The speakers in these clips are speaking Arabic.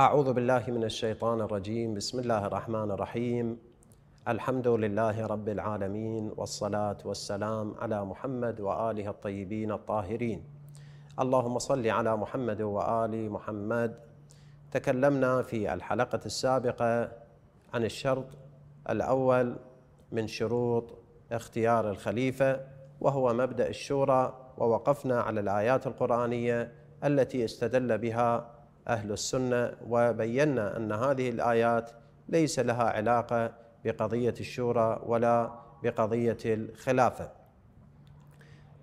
أعوذ بالله من الشيطان الرجيم بسم الله الرحمن الرحيم الحمد لله رب العالمين والصلاة والسلام على محمد وآله الطيبين الطاهرين اللهم صل على محمد وآل محمد تكلمنا في الحلقة السابقة عن الشرط الأول من شروط اختيار الخليفة وهو مبدأ الشورى ووقفنا على الآيات القرآنية التي استدل بها أهل السنة وبينا أن هذه الآيات ليس لها علاقة بقضية الشورى ولا بقضية الخلافة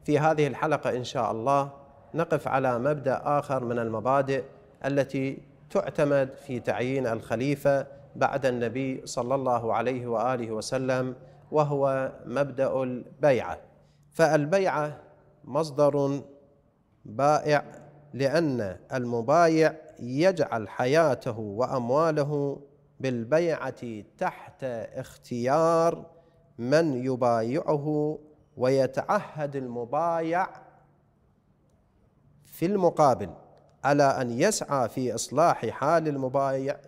في هذه الحلقة إن شاء الله نقف على مبدأ آخر من المبادئ التي تعتمد في تعيين الخليفة بعد النبي صلى الله عليه وآله وسلم وهو مبدأ البيعة فالبيعة مصدر بائع لأن المبايع يجعل حياته وامواله بالبيعه تحت اختيار من يبايعه ويتعهد المبايع في المقابل على ان يسعى في اصلاح حال المبايع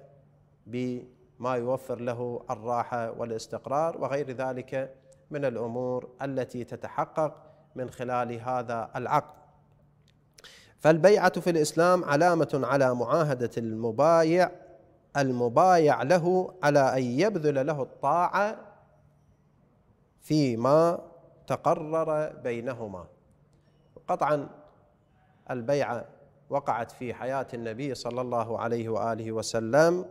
بما يوفر له الراحه والاستقرار وغير ذلك من الامور التي تتحقق من خلال هذا العقد فالبيعة في الإسلام علامة على معاهدة المبايع المبايع له على أن يبذل له الطاعة فيما تقرر بينهما قطعا البيعة وقعت في حياة النبي صلى الله عليه وآله وسلم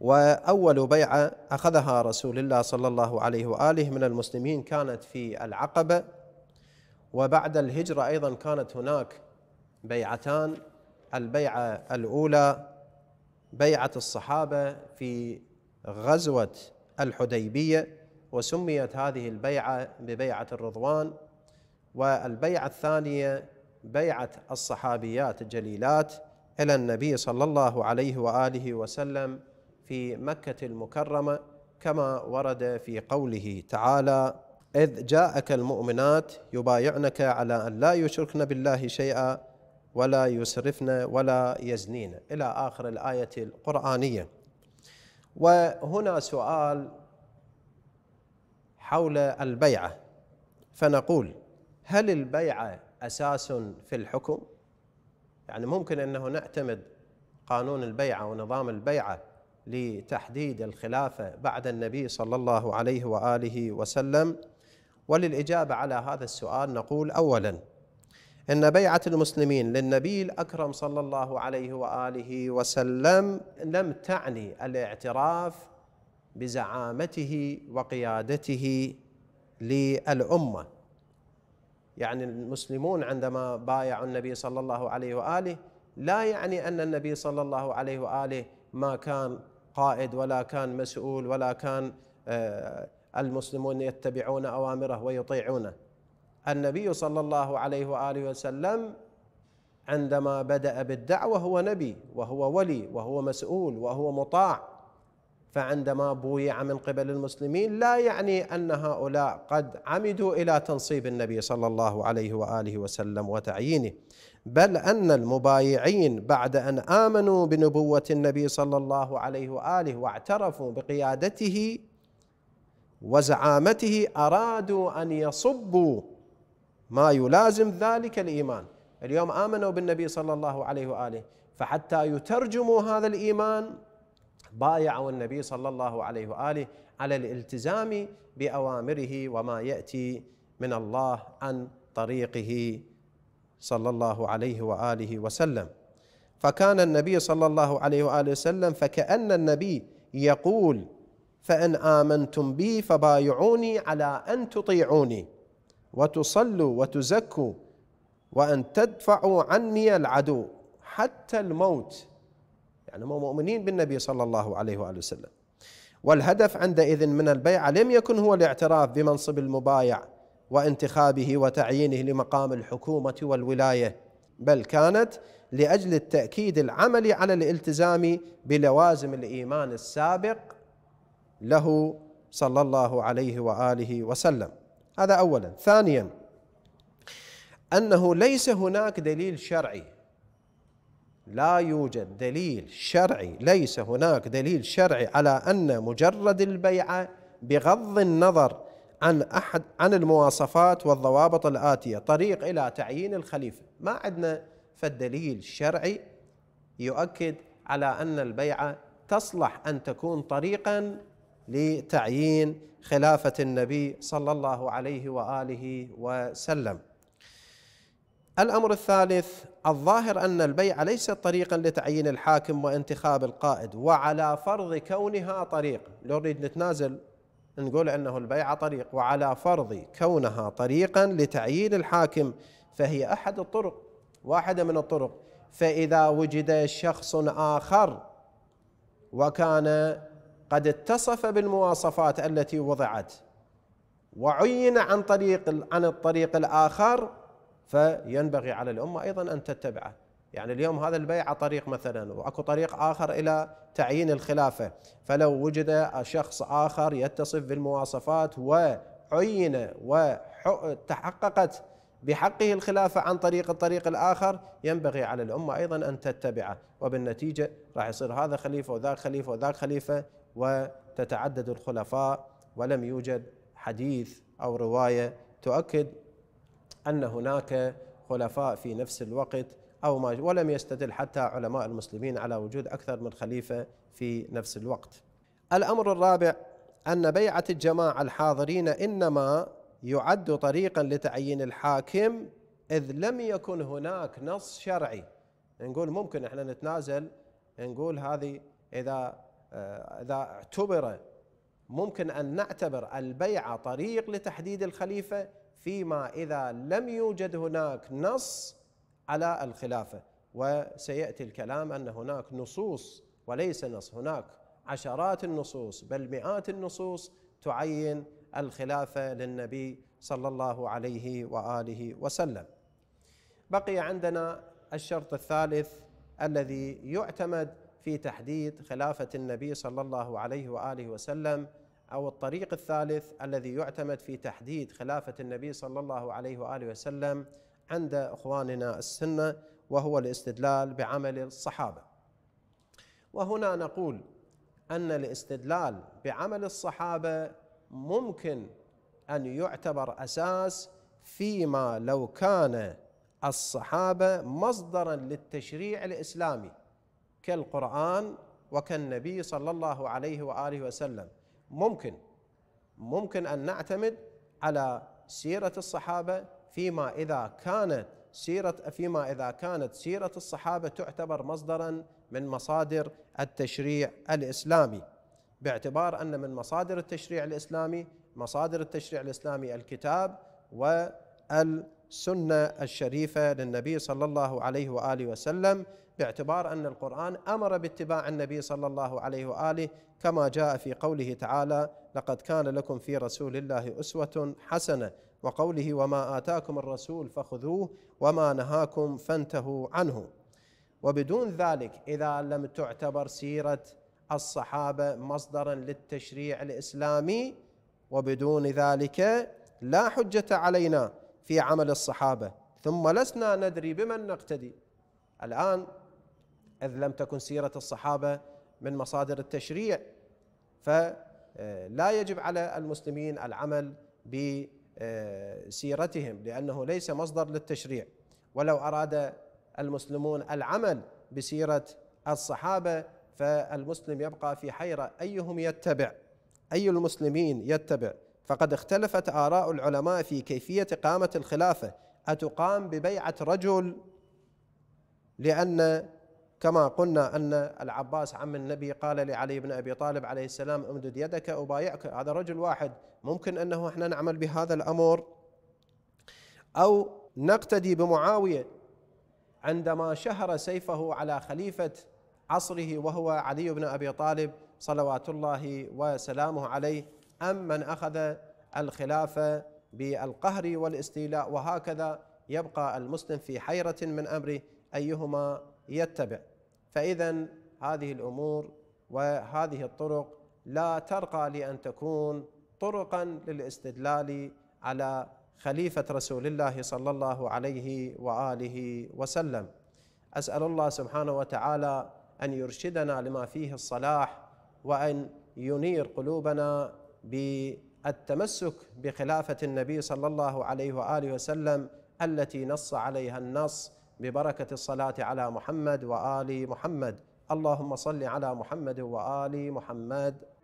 وأول بيعة أخذها رسول الله صلى الله عليه وآله من المسلمين كانت في العقبة وبعد الهجرة أيضا كانت هناك بيعتان البيعة الأولى بيعة الصحابة في غزوة الحديبية وسميت هذه البيعة ببيعة الرضوان والبيعة الثانية بيعة الصحابيات الجليلات إلى النبي صلى الله عليه وآله وسلم في مكة المكرمة كما ورد في قوله تعالى إذ جاءك المؤمنات يبايعنك على أن لا يشركن بالله شيئا ولا يسرفن ولا يزنين إلى آخر الآية القرآنية وهنا سؤال حول البيعة فنقول هل البيعة أساس في الحكم؟ يعني ممكن أنه نعتمد قانون البيعة ونظام البيعة لتحديد الخلافة بعد النبي صلى الله عليه وآله وسلم وللإجابة على هذا السؤال نقول أولا أن بيعة المسلمين للنبي الأكرم صلى الله عليه وآله وسلم لم تعني الاعتراف بزعامته وقيادته للأمة يعني المسلمون عندما بايعوا النبي صلى الله عليه وآله لا يعني أن النبي صلى الله عليه وآله ما كان قائد ولا كان مسؤول ولا كان آه المسلمون يتبعون اوامره ويطيعونه النبي صلى الله عليه واله وسلم عندما بدا بالدعوه هو نبي وهو ولي وهو مسؤول وهو مطاع فعندما بويع من قبل المسلمين لا يعني ان هؤلاء قد عمدوا الى تنصيب النبي صلى الله عليه واله وسلم وتعيينه بل ان المبايعين بعد ان امنوا بنبوه النبي صلى الله عليه واله واعترفوا بقيادته وزعامته أرادوا أن يصبوا ما يلازم ذلك الإيمان اليوم آمنوا بالنبي صلى الله عليه وآله فحتى يترجموا هذا الإيمان بايعوا النبي صلى الله عليه وآله على الالتزام بأوامره وما يأتي من الله عن طريقه صلى الله عليه وآله وسلم فكان النبي صلى الله عليه وآله وسلم فكأن النبي يقول فان امنتم بي فبايعوني على ان تطيعوني وتصلوا وتزكوا وان تدفعوا عني العدو حتى الموت يعني هم مؤمنين بالنبي صلى الله عليه واله وسلم والهدف عندئذ من البيعه لم يكن هو الاعتراف بمنصب المبايع وانتخابه وتعيينه لمقام الحكومه والولايه بل كانت لاجل التاكيد العملي على الالتزام بلوازم الايمان السابق له صلى الله عليه واله وسلم هذا اولا ثانيا انه ليس هناك دليل شرعي لا يوجد دليل شرعي ليس هناك دليل شرعي على ان مجرد البيعه بغض النظر عن احد عن المواصفات والضوابط الاتيه طريق الى تعيين الخليفه ما عندنا فالدليل الشرعي يؤكد على ان البيعه تصلح ان تكون طريقا لتعيين خلافه النبي صلى الله عليه واله وسلم. الامر الثالث الظاهر ان البيعه ليست طريقا لتعيين الحاكم وانتخاب القائد وعلى فرض كونها طريق لو نريد نتنازل نقول انه البيعه طريق وعلى فرض كونها طريقا لتعيين الحاكم فهي احد الطرق واحده من الطرق فاذا وجد شخص اخر وكان قد اتصف بالمواصفات التي وضعت وعين عن طريق عن الطريق الاخر فينبغي على الامه ايضا ان تتبعه يعني اليوم هذا البيعة طريق مثلا واكو طريق اخر الى تعيين الخلافه فلو وجد شخص اخر يتصف بالمواصفات وعين وتحققت بحقه الخلافه عن طريق الطريق الاخر ينبغي على الامه ايضا ان تتبعه وبالنتيجه راح يصير هذا خليفه وذاك خليفه وذاك خليفه وتتعدد الخلفاء ولم يوجد حديث او روايه تؤكد ان هناك خلفاء في نفس الوقت او ما ولم يستدل حتى علماء المسلمين على وجود اكثر من خليفه في نفس الوقت. الامر الرابع ان بيعه الجماعه الحاضرين انما يعد طريقا لتعيين الحاكم اذ لم يكن هناك نص شرعي. نقول ممكن احنا نتنازل نقول هذه اذا آه، إذا اعتبر ممكن أن نعتبر البيعة طريق لتحديد الخليفة فيما إذا لم يوجد هناك نص على الخلافة وسيأتي الكلام أن هناك نصوص وليس نص هناك عشرات النصوص بل مئات النصوص تعين الخلافة للنبي صلى الله عليه وآله وسلم بقي عندنا الشرط الثالث الذي يعتمد في تحديد خلافة النبي صلى الله عليه وآله وسلم أو الطريق الثالث الذي يعتمد في تحديد خلافة النبي صلى الله عليه وآله وسلم عند إخواننا السنة وهو الاستدلال بعمل الصحابة وهنا نقول أن الاستدلال بعمل الصحابة ممكن أن يعتبر أساس فيما لو كان الصحابة مصدرا للتشريع الإسلامي كالقرآن وكالنبي صلى الله عليه وآله وسلم ممكن ممكن أن نعتمد على سيرة الصحابة فيما إذا كانت سيرة فيما إذا كانت سيرة الصحابة تعتبر مصدرا من مصادر التشريع الإسلامي باعتبار أن من مصادر التشريع الإسلامي مصادر التشريع الإسلامي الكتاب والسنة الشريفة للنبي صلى الله عليه وآله وسلم باعتبار ان القران امر باتباع النبي صلى الله عليه واله كما جاء في قوله تعالى: لقد كان لكم في رسول الله اسوه حسنه وقوله وما اتاكم الرسول فخذوه وما نهاكم فانتهوا عنه. وبدون ذلك اذا لم تعتبر سيره الصحابه مصدرا للتشريع الاسلامي وبدون ذلك لا حجه علينا في عمل الصحابه ثم لسنا ندري بمن نقتدي الآن إذ لم تكن سيرة الصحابة من مصادر التشريع فلا آه، يجب على المسلمين العمل بسيرتهم آه، لأنه ليس مصدر للتشريع ولو أراد المسلمون العمل بسيرة الصحابة فالمسلم يبقى في حيرة أيهم يتبع أي المسلمين يتبع فقد اختلفت آراء العلماء في كيفية قامة الخلافة أتقام ببيعة رجل لأن كما قلنا أن العباس عم النبي قال لعلي بن أبي طالب عليه السلام امدد يدك أبايعك هذا رجل واحد ممكن أنه احنا نعمل بهذا الأمر أو نقتدي بمعاوية عندما شهر سيفه على خليفة عصره وهو علي بن أبي طالب صلوات الله وسلامه عليه أم من أخذ الخلافة بالقهر والاستيلاء وهكذا يبقى المسلم في حيرة من أمره أيهما يتبع فاذا هذه الامور وهذه الطرق لا ترقى لان تكون طرقا للاستدلال على خليفه رسول الله صلى الله عليه واله وسلم اسال الله سبحانه وتعالى ان يرشدنا لما فيه الصلاح وان ينير قلوبنا بالتمسك بخلافه النبي صلى الله عليه واله وسلم التي نص عليها النص ببركه الصلاه على محمد وال محمد اللهم صل على محمد وال محمد